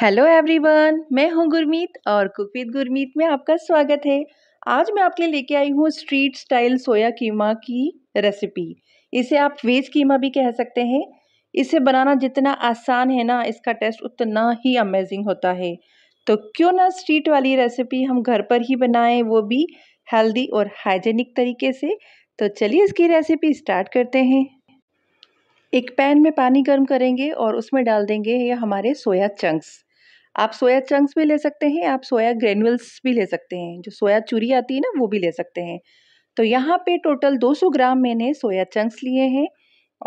hello everyone मैं हूं गुरमीत और कुकवीत गुरमीत में आपका स्वागत है आज मैं आपके लिए लेके आई हूं स्ट्रीट स्टाइल सोया कीमा की रेसिपी इसे आप वेज कीमा भी कह सकते हैं इसे बनाना जितना आसान है ना इसका टेस्ट उतना ही अमेजिंग होता है तो क्यों ना स्ट्रीट वाली रेसिपी हम घर पर ही बनाएं वो भी हेल्दी और हाइजेनिक तरीके से तो चलिए इसकी रेसिपी स्टार्ट करते हैं एक पैन में पानी गर्म करेंगे और उसमें डाल देंगे ये हमारे सोया चंक्स आप सोया चंक्स भी ले सकते हैं आप सोया ग्रेनुअल्स भी ले सकते हैं जो सोया चूरी आती है ना वो भी ले सकते हैं तो यहाँ पे टोटल 200 ग्राम मैंने सोया चंक्स लिए हैं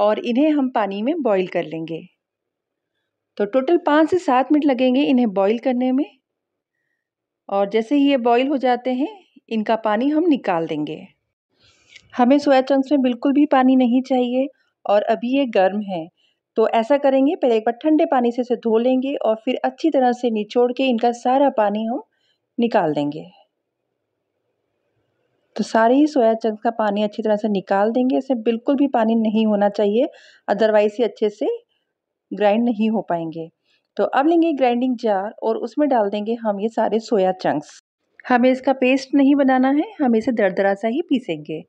और इन्हें हम पानी में बॉईल कर लेंगे तो टोटल पाँच से सात मिनट लगेंगे इन्हें बॉईल करने में और जैसे ही ये बॉईल हो जाते हैं इनका पानी हम निकाल देंगे हमें सोया चंक्स में बिल्कुल भी पानी नहीं चाहिए और अभी ये गर्म है तो ऐसा करेंगे पहले एक बार ठंडे पानी से इसे धो लेंगे और फिर अच्छी तरह से निचोड़ के इनका सारा पानी हम निकाल देंगे तो सारे ही सोया चंक्स का पानी अच्छी तरह से निकाल देंगे इसमें बिल्कुल भी पानी नहीं होना चाहिए अदरवाइज ये अच्छे से ग्राइंड नहीं हो पाएंगे तो अब लेंगे ग्राइंडिंग जार और उसमें डाल देंगे हम ये सारे सोया चंक्स हमें इसका पेस्ट नहीं बनाना है हम इसे दर सा ही पीसेंगे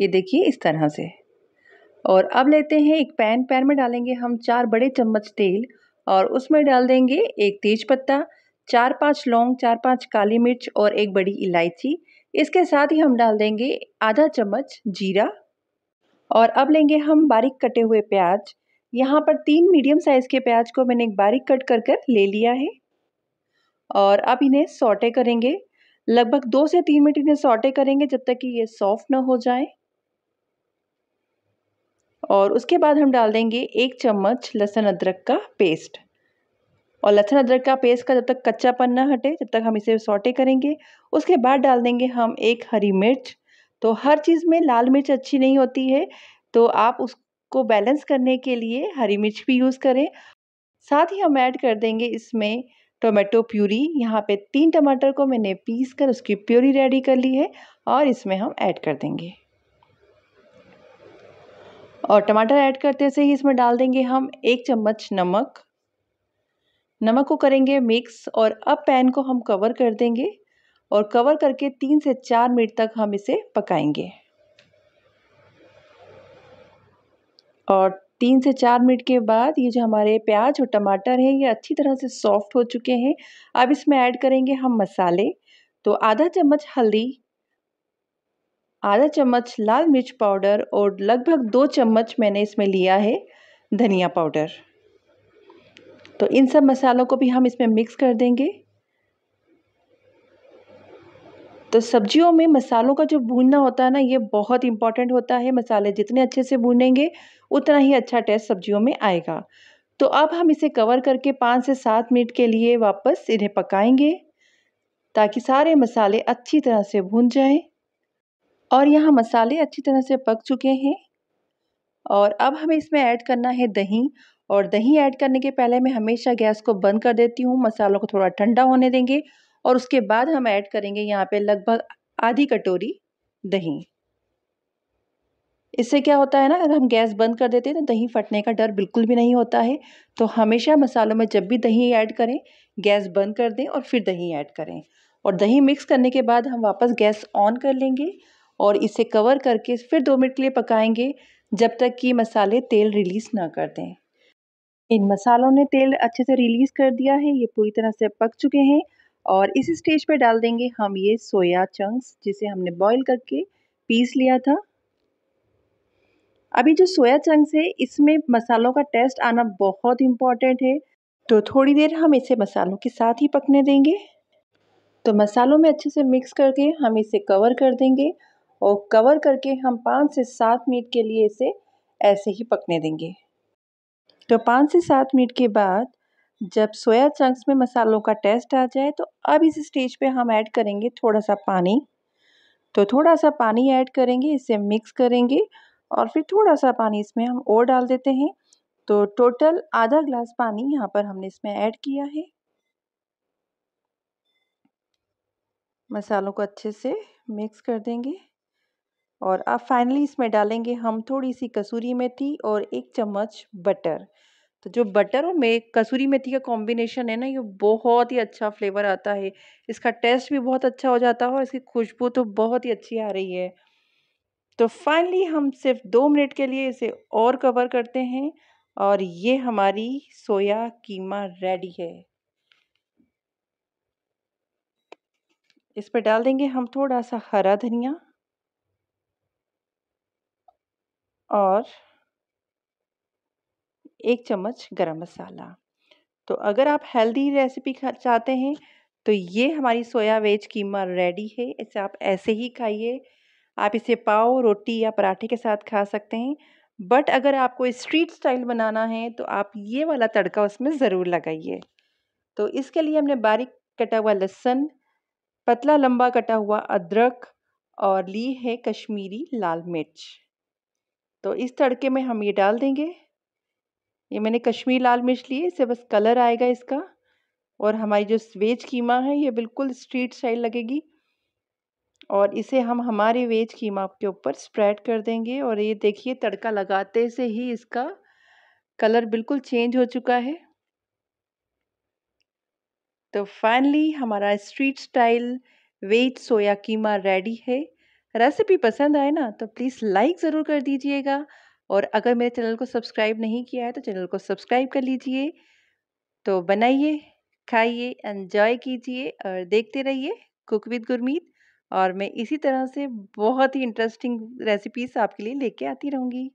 ये देखिए इस तरह से और अब लेते हैं एक पैन पैन में डालेंगे हम चार बड़े चम्मच तेल और उसमें डाल देंगे एक तेज पत्ता चार पांच लौंग चार पांच काली मिर्च और एक बड़ी इलायची इसके साथ ही हम डाल देंगे आधा चम्मच जीरा और अब लेंगे हम बारीक कटे हुए प्याज यहाँ पर तीन मीडियम साइज़ के प्याज को मैंने एक बारीक कट कर कर ले लिया है और अब इन्हें सौटे करेंगे लगभग दो से तीन मिनट इन्हें सौटे करेंगे जब तक कि ये सॉफ्ट ना हो जाए और उसके बाद हम डाल देंगे एक चम्मच लहसुन अदरक का पेस्ट और लहसुन अदरक का पेस्ट का जब तक कच्चा ना हटे जब तक हम इसे सौटे करेंगे उसके बाद डाल देंगे हम एक हरी मिर्च तो हर चीज़ में लाल मिर्च अच्छी नहीं होती है तो आप उसको बैलेंस करने के लिए हरी मिर्च भी यूज़ करें साथ ही हम ऐड कर देंगे इसमें टोमेटो प्यूरी यहाँ पे तीन टमाटर को मैंने पीस कर उसकी प्यूरी रेडी कर ली है और इसमें हम ऐड कर देंगे और टमाटर ऐड करते से ही इसमें डाल देंगे हम एक चम्मच नमक नमक को करेंगे मिक्स और अब पैन को हम कवर कर देंगे और कवर करके तीन से चार मिनट तक हम इसे पकाएंगे और तीन से चार मिनट के बाद ये जो हमारे प्याज और टमाटर हैं ये अच्छी तरह से सॉफ्ट हो चुके हैं अब इसमें ऐड करेंगे हम मसाले तो आधा चम्मच हल्दी आधा चम्मच लाल मिर्च पाउडर और लगभग दो चम्मच मैंने इसमें लिया है धनिया पाउडर तो इन सब मसालों को भी हम इसमें मिक्स कर देंगे तो सब्जियों में मसालों का जो भूनना होता है ना ये बहुत इम्पॉर्टेंट होता है मसाले जितने अच्छे से भूनेंगे उतना ही अच्छा टेस्ट सब्जियों में आएगा तो अब हम इसे कवर करके पाँच से सात मिनट के लिए वापस इन्हें पकाएंगे ताकि सारे मसाले अच्छी तरह से भून जाएं और यहाँ मसाले अच्छी तरह से पक चुके हैं और अब हमें इसमें ऐड करना है दही और दही ऐड करने के पहले मैं हमेशा गैस को बंद कर देती हूँ मसालों को थोड़ा ठंडा होने देंगे और उसके बाद हम ऐड करेंगे यहाँ पे लगभग आधी कटोरी दही इससे क्या होता है ना अगर हम गैस बंद कर देते हैं तो दही फटने का डर बिल्कुल भी नहीं होता है तो हमेशा मसालों में जब भी दही ऐड करें गैस बंद कर दें और फिर दही ऐड करें और दही मिक्स करने के बाद हम वापस गैस ऑन कर लेंगे और इसे कवर करके फिर दो मिनट के लिए पकाएंगे जब तक कि मसाले तेल रिलीज़ ना कर दें इन मसालों ने तेल अच्छे से रिलीज़ कर दिया है ये पूरी तरह से पक चुके हैं और इस स्टेज पर डाल देंगे हम ये सोया चंक्स जिसे हमने बॉईल करके पीस लिया था अभी जो सोया चंक्स है इसमें मसालों का टेस्ट आना बहुत इम्पॉर्टेंट है तो थोड़ी देर हम इसे मसालों के साथ ही पकने देंगे तो मसालों में अच्छे से मिक्स करके हम इसे कवर कर देंगे और कवर करके हम पाँच से सात मिनट के लिए इसे ऐसे ही पकने देंगे तो पाँच से सात मिनट के बाद जब सोया चंक्स में मसालों का टेस्ट आ जाए तो अब इस स्टेज पे हम ऐड करेंगे थोड़ा सा पानी तो थोड़ा सा पानी ऐड करेंगे इसे मिक्स करेंगे और फिर थोड़ा सा पानी इसमें हम और डाल देते हैं तो टोटल आधा ग्लास पानी यहाँ पर हमने इसमें ऐड किया है मसालों को अच्छे से मिक्स कर देंगे और अब फाइनली इसमें डालेंगे हम थोड़ी सी कसूरी मेथी और एक चम्मच बटर तो जो बटर और में कसूरी मेथी का कॉम्बिनेशन है ना ये बहुत ही अच्छा फ्लेवर आता है इसका टेस्ट भी बहुत अच्छा हो जाता है और इसकी खुशबू तो बहुत ही अच्छी आ रही है तो फाइनली हम सिर्फ दो मिनट के लिए इसे और कवर करते हैं और ये हमारी सोया कीमा रेडी है इस पर डाल देंगे हम थोड़ा सा हरा धनिया और एक चम्मच गरम मसाला तो अगर आप हेल्दी रेसिपी चाहते हैं तो ये हमारी सोया वेज कीमा रेडी है इसे आप ऐसे ही खाइए आप इसे पाव रोटी या पराठे के साथ खा सकते हैं बट अगर आपको स्ट्रीट स्टाइल बनाना है तो आप ये वाला तड़का उसमें ज़रूर लगाइए तो इसके लिए हमने बारीक कटा हुआ लहसुन पतला लंबा कटा हुआ अदरक और ली है कश्मीरी लाल मिर्च तो इस तड़के में हम ये डाल देंगे ये मैंने कश्मीर लाल मिर्च लिए इसे इससे बस कलर आएगा इसका और हमारी जो वेज कीमा है ये बिल्कुल स्ट्रीट स्टाइल लगेगी और इसे हम हमारे वेज कीमा के ऊपर स्प्रेड कर देंगे और ये देखिए तड़का लगाते से ही इसका कलर बिल्कुल चेंज हो चुका है तो फाइनली हमारा street style veg soya keema ready है रेसिपी पसंद आए ना तो प्लीज़ लाइक ज़रूर कर दीजिएगा और अगर मेरे चैनल को सब्सक्राइब नहीं किया है तो चैनल को सब्सक्राइब कर लीजिए तो बनाइए खाइए एंजॉय कीजिए और देखते रहिए कुक विद गुरमीत और मैं इसी तरह से बहुत ही इंटरेस्टिंग रेसिपीज़ आपके लिए लेके आती रहूँगी